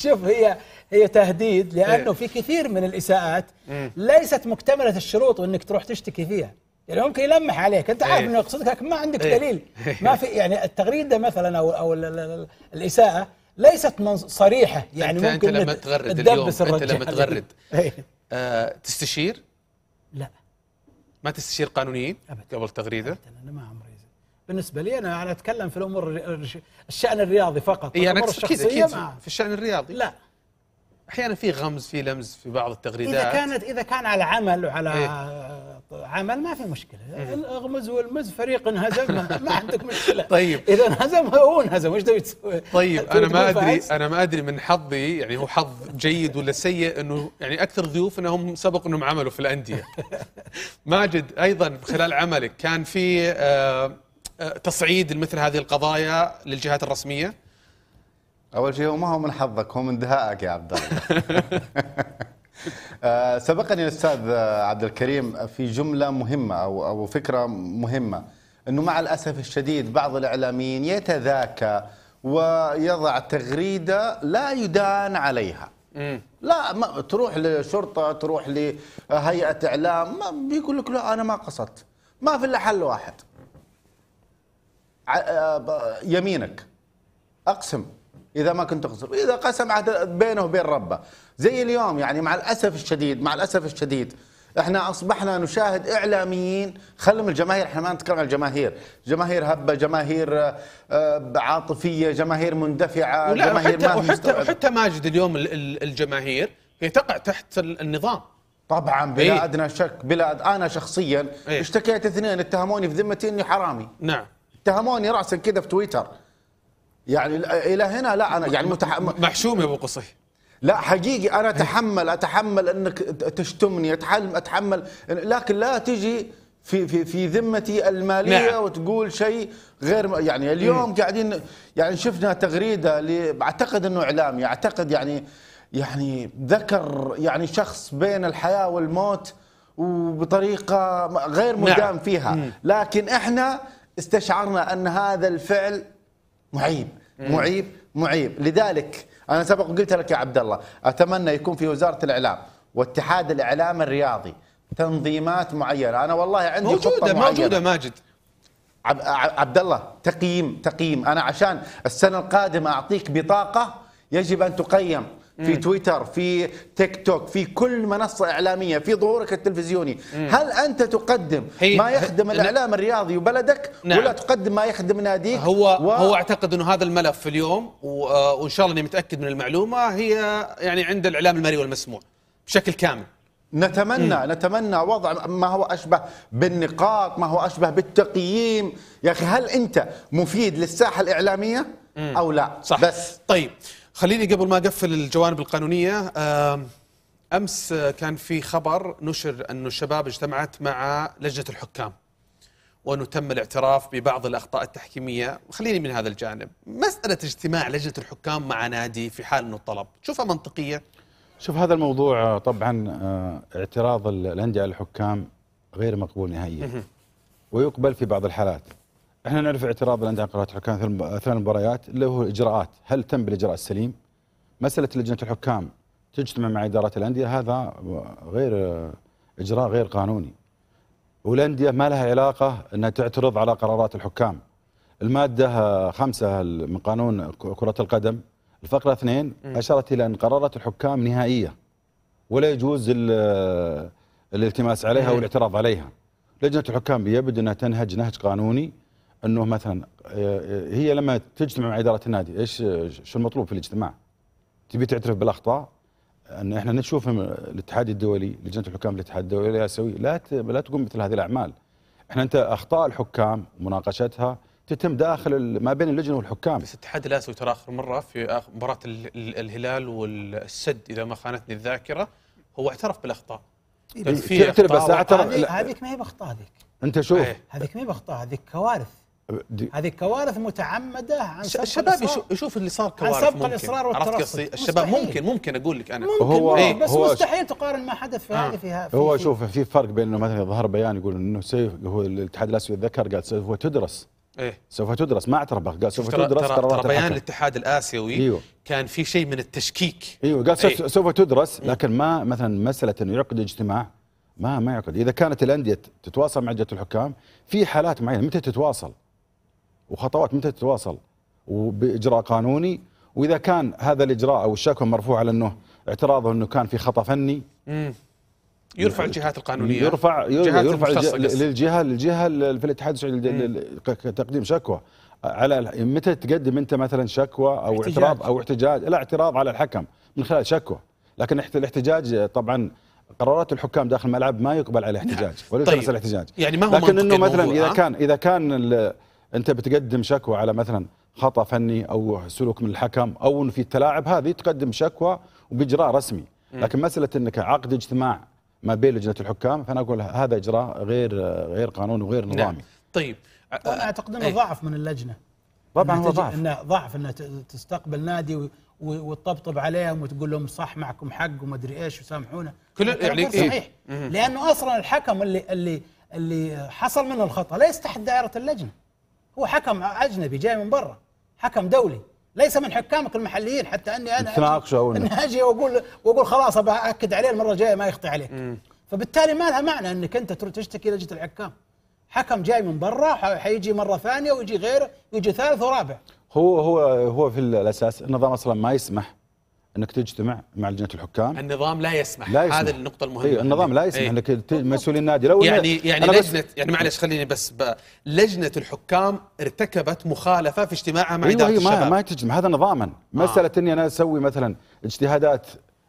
S2: شوف هي هي تهديد لانه إيه. في كثير من الاساءات إيه. ليست مكتمله الشروط وانك تروح تشتكي فيها يعني ممكن يلمح عليك انت عارف إيه. انه يقصدك لكن ما عندك إيه. دليل ما في يعني التغريده مثلا او او الاساءه ليست من صريحه يعني انت ممكن انت لما تغرد اليوم انت لما تغرد
S1: آه تستشير؟ لا ما تستشير قانونيين أبداً قبل تغريده؟ أبداً انا ما عمري
S2: بالنسبه لي انا انا اتكلم في الامور الشان الرياضي فقط يعني الامور الشخصيه أكيد في
S1: الشان الرياضي لا احيانا في غمز في لمز في بعض التغريدات اذا كانت
S2: اذا كان على عمل وعلى إيه؟ عمل ما في مشكله الاغمز والمز فريق انهزم ما عندك مشكله طيب اذا انهزم هو انهزم ايش تبي تسوي؟ طيب انا ما ادري انا ما ادري
S1: من حظي يعني هو حظ جيد ولا سيء انه يعني اكثر ضيوف انهم سبق انهم عملوا في الانديه ماجد ايضا خلال عملك كان في آه، آه، تصعيد مثل هذه القضايا للجهات الرسميه؟
S3: اول شيء هو ما هو من حظك هو من دهائك يا عبد الله آه، سبقني الاستاذ عبد الكريم في جمله مهمه او او فكره مهمه انه مع الاسف الشديد بعض الاعلاميين يتذاكى ويضع تغريده لا يدان عليها لا ما تروح للشرطه تروح لهيئه اعلام ما بيقول لك لا انا ما قصدت ما في الا حل واحد آه، يمينك اقسم اذا ما كنت تقصر اذا قسم عهد بينه وبين ربه زي اليوم يعني مع الاسف الشديد مع الاسف الشديد احنا اصبحنا نشاهد اعلاميين خلوا من الجماهير احنا ما نتكلم عن الجماهير جماهير هبه جماهير آه، عاطفيه جماهير مندفعه ولا جماهير حتى ما وحتى, وحتى ماجد اليوم الجماهير هي تقع تحت النظام طبعا بلا إيه؟ ادنى شك بلا أد... انا شخصيا إيه؟ اشتكيت اثنين اتهموني في ذمتي اني حرامي نعم اتهموني راسا كذا في تويتر يعني الى هنا لا انا يعني متحمل محشوم يا ابو قصي لا حقيقي انا اتحمل اتحمل انك تشتمني اتحمل اتحمل لكن لا تجي في في في ذمتي الماليه نعم. وتقول شيء غير يعني اليوم م. قاعدين يعني شفنا تغريده اعتقد انه اعلامي اعتقد يعني يعني ذكر يعني شخص بين الحياه والموت وبطريقه غير مدام نعم. فيها م. لكن احنا استشعرنا ان هذا الفعل معيب معيب معيب لذلك انا سبق وقلت لك يا عبد الله اتمنى يكون في وزاره الاعلام واتحاد الاعلام الرياضي تنظيمات معينه انا والله عندي موجوده خطة معينة. موجوده ماجد عبد الله تقييم تقييم انا عشان السنه القادمه اعطيك بطاقه يجب ان تقيم في تويتر في تيك توك في كل منصه اعلاميه في ظهورك التلفزيوني مم. هل انت تقدم ما يخدم الاعلام الرياضي وبلدك نعم. ولا تقدم
S1: ما يخدم ناديك هو و... هو اعتقد انه هذا الملف اليوم آه، وان شاء الله اني متاكد من
S3: المعلومه هي يعني عند الاعلام المرئي والمسموع بشكل كامل نتمنى مم. نتمنى وضع ما هو اشبه بالنقاط ما هو اشبه بالتقييم يا اخي هل انت مفيد للساحه الاعلاميه مم. او لا صح بس طيب خليني قبل
S1: ما اقفل الجوانب القانونيه امس كان في خبر نشر انه الشباب اجتمعت مع لجنه الحكام وانه تم الاعتراف ببعض الاخطاء التحكيميه، خليني من هذا الجانب، مساله اجتماع لجنه الحكام مع نادي في حال
S5: انه طلب، تشوفها منطقيه؟ شوف هذا الموضوع طبعا آه، اعتراض الانديه على الحكام غير مقبول نهائيا ويقبل في بعض الحالات احنا نعرف اعتراض الانديه عن قرارات الحكام اثناء المباريات اللي هو الاجراءات، هل تم بالاجراء السليم؟ مساله لجنه الحكام تجتمع مع ادارات الانديه هذا غير اجراء غير قانوني. والانديه ما لها علاقه انها تعترض على قرارات الحكام. الماده خمسه من قانون كره القدم الفقره اثنين اشارت الى ان قرارات الحكام نهائيه ولا يجوز الالتماس عليها والاعتراض عليها. لجنه الحكام يبدو انها تنهج نهج قانوني انه مثلا آه، آه، هي لما تجتمع مع اداره النادي ايش آه، شو المطلوب في الاجتماع؟ تبي تعترف بالاخطاء ان احنا نشوف الاتحاد الدولي لجنه الحكام في الاتحاد الدولي الاسيوي لا لا تقوم مثل هذه الاعمال. احنا انت اخطاء الحكام ومناقشتها تتم داخل ما بين اللجنه والحكام. بس
S1: الاتحاد الاسيوي ترى اخر مره في مباراه الهلال والسد اذا ما خانتني الذاكره هو اعترف بالاخطاء. إيه،
S5: اعترف بس اعترف هذيك
S2: ما هي باخطاء هذيك. انت شوف إيه. هذيك ما هي باخطاء هذيك كوارث. هذه كوارث متعمده عن الشباب يشوف اللي صار كوارث عن سبق ممكن. الاصرار والترصد الشباب ممكن ممكن اقول لك انا ممكن
S5: هو إيه. بس هو
S2: مستحيل تقارن ما حدث في هذه آه. في هو شوف
S5: في فرق بين انه مثلا ظهر بيان يقول انه سيف هو الاتحاد الاسيوي ذكر قال سوف تدرس إيه؟ سوف تدرس ما اعترف قال سوف تدرس ترى, ترى بيان
S1: الاتحاد الاسيوي أيوه. كان في شيء من
S5: التشكيك ايوه قال ايه سوف تدرس إيه. لكن ما مثلا مساله انه يعقد اجتماع ما ما يعقد اذا كانت الانديه تتواصل مع جهه الحكام في حالات معينه متى تتواصل وخطوات متى تتواصل وباجراء قانوني واذا كان هذا الاجراء او الشكوى مرفوعه لانه اعتراضه انه كان في خطا فني
S1: مم. يرفع الجهات القانونيه يرفع يرفع, يرفع للجهه
S5: للجهه في الاتحاد السعودي تقديم شكوى على متى تقدم انت مثلا شكوى او احتجاج. اعتراض او احتجاج لا اعتراض على الحكم من خلال شكوى لكن الاحتجاج طبعا قرارات الحكام داخل الملعب ما يقبل عليها احتجاج نعم. ولا طيب. الاحتجاج يعني ما هو لكن انه مثلا اذا كان اذا كان انت بتقدم شكوى على مثلا خطا فني او سلوك من الحكم او انه في تلاعب هذه تقدم شكوى وباجراء رسمي لكن مساله انك عقد اجتماع ما بين لجنه الحكام فانا اقول هذا اجراء غير غير قانوني وغير نعم. نظامي نعم.
S2: طيب انا اعتقد انه إيه. ضعف من اللجنه طبعا هو ضعف انه ضعف انه تستقبل نادي وتطبطب عليهم وتقول لهم صح معكم حق وما ادري ايش وسامحونا كل يعني إيه. صحيح إيه؟ لانه اصلا الحكم اللي اللي اللي حصل منه الخطا لا يستحق دائره اللجنه هو حكم اجنبي جاي من برا حكم دولي ليس من حكامك المحليين حتى اني انا
S5: تناقشوا اني
S2: اجي واقول واقول خلاص باكد عليه المره الجايه ما يخطي عليك مم. فبالتالي ما لها معنى انك انت تروح تشتكي لجنه الحكام حكم جاي من برا حيجي مره ثانيه ويجي
S5: غيره يجي ثالث ورابع هو هو هو في الاساس النظام اصلا ما يسمح انك تجتمع مع لجنه الحكام النظام
S1: لا يسمح لا يسمح. هذا النقطه المهمه ايه النظام لا يسمح ايه. انك
S5: مسؤولين النادي لو يعني يعني لجنه
S1: يعني معلش خليني بس لجنه الحكام ارتكبت مخالفه في اجتماعها مع أيوه اداره الشباب ما, ما
S5: تجتمع هذا نظاما آه. مساله اني انا اسوي مثلا اجتهادات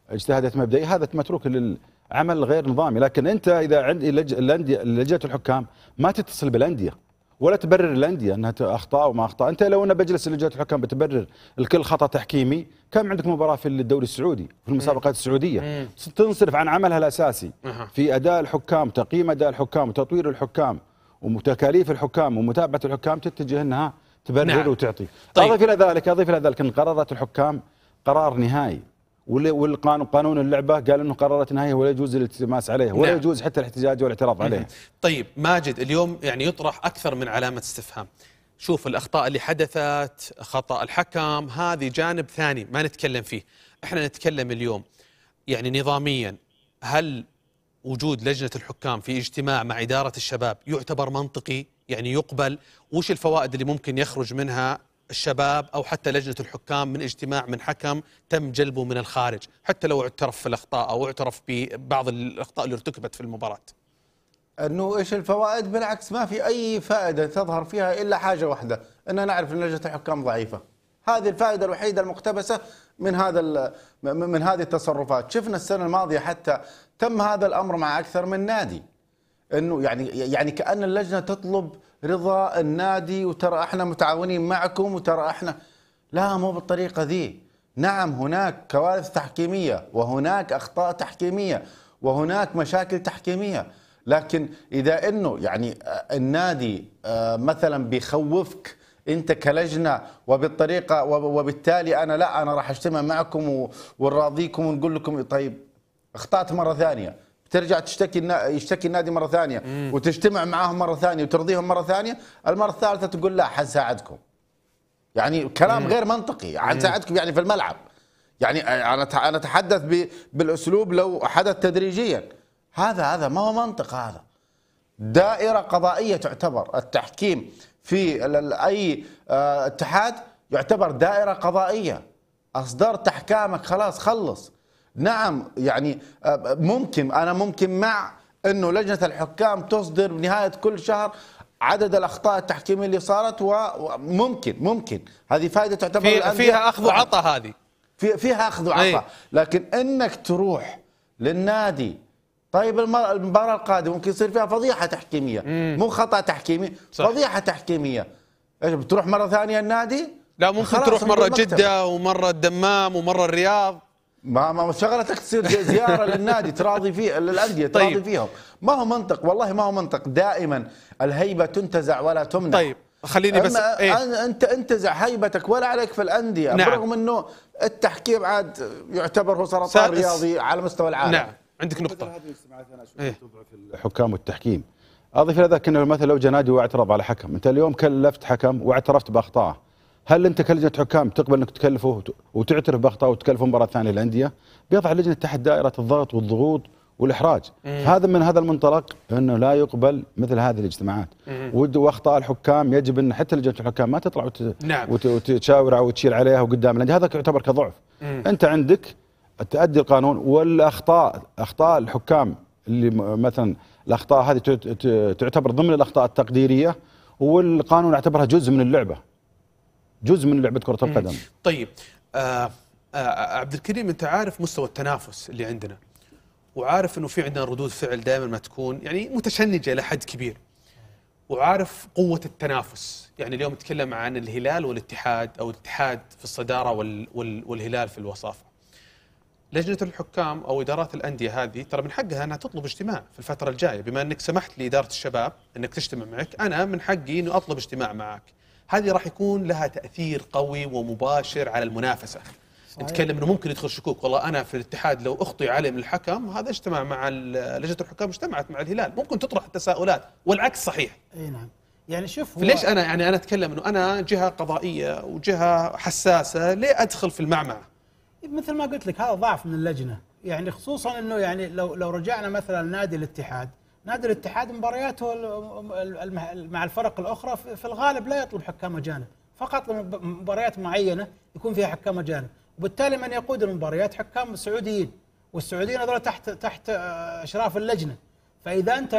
S5: اجتهادات مبدئيه هذا متروك للعمل غير نظامي لكن انت اذا عندي لجنه الحكام ما تتصل بالانديه ولا تبرر الانديه انها اخطاء وما اخطاء، انت لو ان مجلس لجنه الحكام بتبرر الكل خطا تحكيمي، كم عندك مباراه في الدوري السعودي في المسابقات السعوديه تنصرف عن عملها الاساسي في اداء الحكام، تقييم اداء الحكام، وتطوير الحكام وتكاليف الحكام ومتابعه الحكام تتجه انها تبرر نعم. وتعطي. طيب. اضف الى ذلك اضف الى ذلك ان قرارات الحكام قرار نهائي والقانون قانون اللعبه قال انه قررت انها ولا يجوز الالتماس عليها ولا نعم. يجوز حتى الاحتجاج والاعتراض عليها.
S1: طيب ماجد اليوم يعني يطرح اكثر من علامه استفهام. شوف الاخطاء اللي حدثت، خطا الحكم، هذه جانب ثاني ما نتكلم فيه. احنا نتكلم اليوم يعني نظاميا هل وجود لجنه الحكام في اجتماع مع اداره الشباب يعتبر منطقي؟ يعني يقبل؟ وش الفوائد اللي ممكن يخرج منها الشباب أو حتى لجنة الحكام من اجتماع من حكم تم جلبه من الخارج حتى لو اعترف في الأخطاء أو اعترف ببعض الأخطاء اللي ارتكبت في المباراة
S3: انه ايش الفوائد بالعكس ما في اي فائده تظهر فيها الا حاجه واحده ان نعرف ان لجنه الحكام ضعيفه هذه الفائده الوحيده المقتبسه من هذا من هذه التصرفات شفنا السنه الماضيه حتى تم هذا الامر مع اكثر من نادي انه يعني يعني كان اللجنه تطلب رضا النادي وترى احنا متعاونين معكم وترى احنا لا مو بالطريقه ذي نعم هناك كوارث تحكيميه وهناك اخطاء تحكيميه وهناك مشاكل تحكيميه لكن اذا انه يعني آه، النادي آه، مثلا بيخوفك انت كلجنه وبالطريقه وبالتالي انا لا انا راح اجتمع معكم ونراضيكم ونقول لكم طيب اخطات مره ثانيه ترجع تشتكي يشتكي النادي مره ثانيه مم. وتجتمع معاهم مره ثانيه وترضيهم مره ثانيه المره الثالثه تقول لا حنساعدكم يعني كلام مم. غير منطقي حنساعدكم يعني في الملعب يعني انا انا اتحدث بالاسلوب لو حدث تدريجيا هذا هذا ما هو منطق هذا دائره قضائيه تعتبر التحكيم في اي آه، اتحاد يعتبر دائره قضائيه اصدرت احكامك خلاص خلص نعم يعني آه، ممكن انا ممكن مع انه لجنه الحكام تصدر بنهايه كل شهر عدد الاخطاء التحكيميه اللي صارت وممكن ممكن هذه فائده تعتبر فيه فيها اخذ وعطى هذه في فيها اخذ وعطى إيه. لكن انك تروح للنادي طيب المباراه القادمه ممكن يصير فيها فضيحه تحكيميه مو خطا تحكيمي صح. فضيحه تحكيميه ايش بتروح مره ثانيه النادي لا ممكن تروح مره جده ومره الدمام ومره الرياض ما ما شغلتك تصير زياره للنادي تراضي فيه للانديه تراضي طيب. فيهم ما هو منطق والله ما هو منطق دائما الهيبه تنتزع ولا تمنع طيب خليني بس إيه؟ انت انتزع هيبتك ولا عليك في الانديه نعم. برغم انه التحكيم عاد يعتبر هو سرطان رياضي على مستوى العالم نعم
S1: عندك نقطه هذه
S5: إيه؟ الحكام والتحكيم اضف الى ذلك انه مثلا لو جاء نادي واعترض على حكم انت اليوم كلفت حكم واعترفت باخطائه هل انت كلجنه حكام تقبل انك تكلفه وتعترف باخطائه وتكلفه مباراه ثانيه الانديه؟ بيضع اللجنه تحت دائره الضغط والضغوط والاحراج هذا من هذا المنطلق انه لا يقبل مثل هذه الاجتماعات واخطاء الحكام يجب ان حتى لجنه الحكام ما تطلع وت... نعم. وت... وتشاور وتشيل عليها وقدام الانديه هذا يعتبر كضعف مم. انت عندك تؤدي القانون والاخطاء اخطاء الحكام اللي مثلا الاخطاء هذه تعتبر ضمن الاخطاء التقديريه والقانون اعتبرها جزء من اللعبه جزء من لعبه كره القدم
S1: طيب آه آه, آه، عبد الكريم انت عارف مستوى التنافس اللي عندنا وعارف انه في عندنا ردود فعل دائما ما تكون يعني متشنجه الى حد كبير وعارف قوه التنافس يعني اليوم نتكلم عن الهلال والاتحاد او الاتحاد في الصداره وال وال والهلال في الوصافه لجنه الحكام او ادارات الانديه هذه ترى من حقها انها تطلب اجتماع في الفتره الجايه بما انك سمحت لاداره الشباب انك تجتمع معك انا من حقي اني اطلب اجتماع معك هذه راح يكون لها تاثير قوي ومباشر على المنافسه صحيح. نتكلم انه ممكن يدخل شكوك والله انا في الاتحاد لو اخطي علي من الحكم هذا اجتمع مع لجنه الحكام اجتمعت مع الهلال ممكن تطرح التساؤلات والعكس صحيح
S2: اي نعم يعني شوف ليش انا يعني انا
S1: اتكلم انه انا جهه قضائيه وجهه حساسه ليه ادخل في المعمعه
S2: مثل ما قلت لك هذا ضعف من اللجنه يعني خصوصا انه يعني لو لو رجعنا مثلا نادي الاتحاد نادي الاتحاد مبارياته مع الفرق الاخرى في الغالب لا يطلب حكام اجانب فقط مباريات معينه يكون فيها حكام اجانب وبالتالي من يقود المباريات حكام سعوديين والسعوديين هذول تحت تحت آه، اشراف اللجنه فاذا انت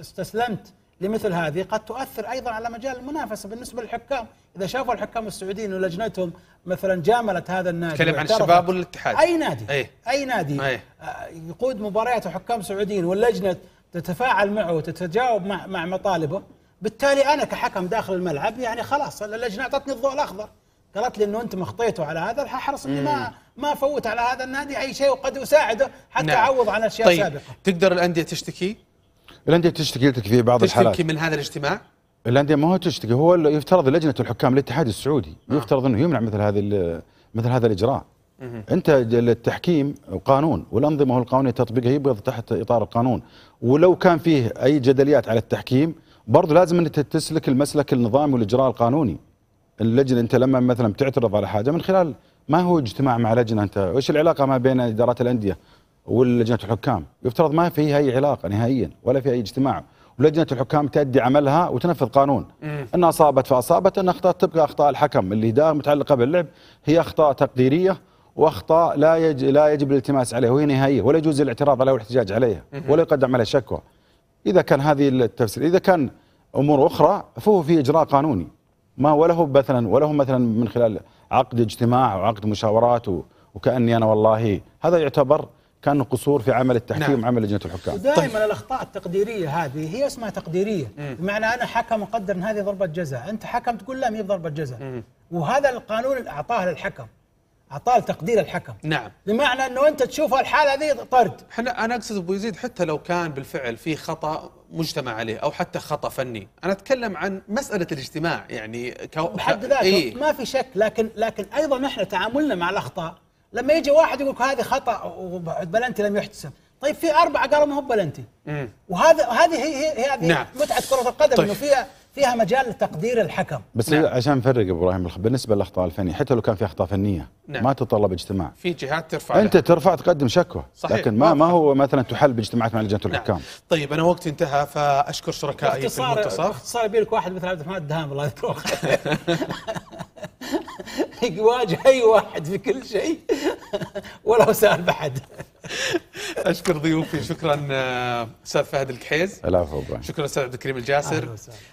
S2: استسلمت لمثل هذه قد تؤثر ايضا على مجال المنافسه بالنسبه للحكام، اذا شافوا الحكام السعوديين ولجنتهم مثلا جاملت هذا النادي تكلم عن الشباب والاتحاد اي نادي أي, اي نادي أي. آه، يقود مبارياته حكام سعوديين واللجنه تتفاعل معه وتتجاوب مع مع مطالبه بالتالي انا كحكم داخل الملعب يعني خلاص اللجنه اعطتني الضوء الاخضر قالت لي انه انتم اخطيتوا على هذا راح احرص اني ما ما افوت على هذا النادي اي شيء وقد اساعده حتى نعم. اعوض عن اشياء طيب. سابقه
S1: تقدر الانديه تشتكي؟
S5: الانديه تشتكي في بعض تشتكي الحالات تشتكي
S1: من هذا الاجتماع؟
S5: الانديه ما هو تشتكي هو يفترض لجنه الحكام الاتحاد السعودي آه. يفترض انه يمنع مثل هذه مثل هذا الاجراء انت التحكيم قانون والانظمه القانونيه تطبيقها يبغى تحت اطار القانون ولو كان فيه اي جدليات على التحكيم برضه لازم انت تسلك المسلك النظامي والاجراء القانوني اللجنه انت لما مثلا بتعترض على حاجه من خلال ما هو اجتماع مع لجنه انت وايش العلاقه ما بين ادارات الانديه ولجنه الحكام يفترض ما في اي علاقه نهائيا ولا في اي اجتماع ولجنه الحكام تؤدي عملها وتنفذ قانون ان اصابت فاصابت ان اخطات تبقى اخطاء الحكم اللي دائما متعلقه باللعب هي اخطاء تقديريه واخطاء لا يج لا يجب الالتماس عليه وهي نهائيه ولا يجوز الاعتراض عليها والاحتجاج عليها ولا يقدم عليها شكوى اذا كان هذه التفسير اذا كان امور اخرى فهو في اجراء قانوني ما وله مثلا وله مثلا من خلال عقد اجتماع وعقد مشاورات وكاني انا والله هذا يعتبر كان قصور في عمل التحكيم نعم. عمل لجنه الحكام
S2: دائما طيب. الاخطاء التقديريه هذه هي اسمها تقديريه مم. بمعنى انا حكم اقدر ان هذه ضربه جزاء انت حكم تقول لا ما هي ضربه جزاء وهذا القانون اللي اعطاه للحكم اعطال تقدير الحكم نعم بمعنى انه انت تشوف الحاله هذه طرد احنا انا اقصد ابو يزيد حتى لو كان بالفعل في
S1: خطا مجتمع عليه او حتى خطا فني انا اتكلم عن مساله الاجتماع يعني كو... بحد ذاته إيه؟ ما
S2: في شك لكن لكن ايضا احنا تعاملنا مع الاخطاء لما يجي واحد يقول هذه خطا وبلنتي لم يحتسب طيب في اربعه قالوا ما هو بلنتي وهذا هذه هي هي هذه نعم. متعه كره القدم طيب. انه فيها فيها مجال لتقدير الحكم بس نعم.
S5: عشان نفرق ابراهيم بالنسبه للاخطاء الفنيه حتى لو كان في اخطاء فنيه نعم. ما تتطلب اجتماع
S1: في جهات ترفع انت لها.
S5: ترفع تقدم شكوى صحيح. لكن ما ما هو مثلا تحل باجتماعات مع لجنه نعم. الحكام
S1: طيب انا وقتي انتهى فاشكر شركائي في المنتصف
S2: اختصار بيلك واحد مثل عبد الرحمن الدهام الله يذكره يواجه اي واحد في كل شيء
S1: ولو سال بحد اشكر ضيوفي شكرا آه، استاذ فهد الكحيز العفو شكرا استاذ عبد الكريم الجاسر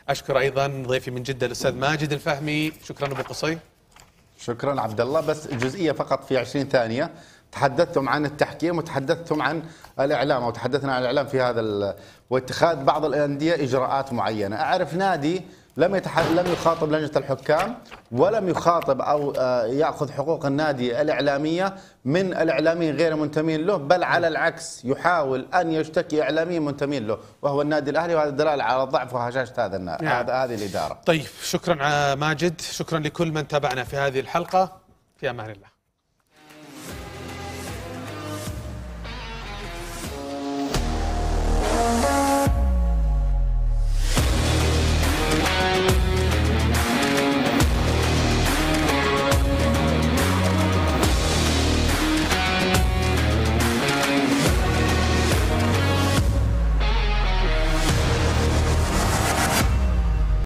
S1: اشكر ايضا ضيفي من جده الاستاذ ماجد الفهمي
S3: شكرا ابو قصي شكرا عبد الله بس جزئيه فقط في 20 ثانيه تحدثتم عن التحكيم وتحدثتم عن الاعلام وتحدثنا عن الاعلام في هذا واتخاذ بعض الانديه اجراءات معينه اعرف نادي لم يتح... لم يخاطب لجنه الحكام ولم يخاطب او آه، ياخذ حقوق النادي الاعلاميه من الاعلاميين غير منتمين له بل على العكس يحاول ان يشتكي اعلاميين منتمين له وهو النادي الاهلي وهذا دلاله على ضعف وهشاشه هذا النادي يعني. نعم. هذه الاداره.
S1: طيب شكرا ماجد شكرا لكل من تابعنا في هذه الحلقه في امان الله.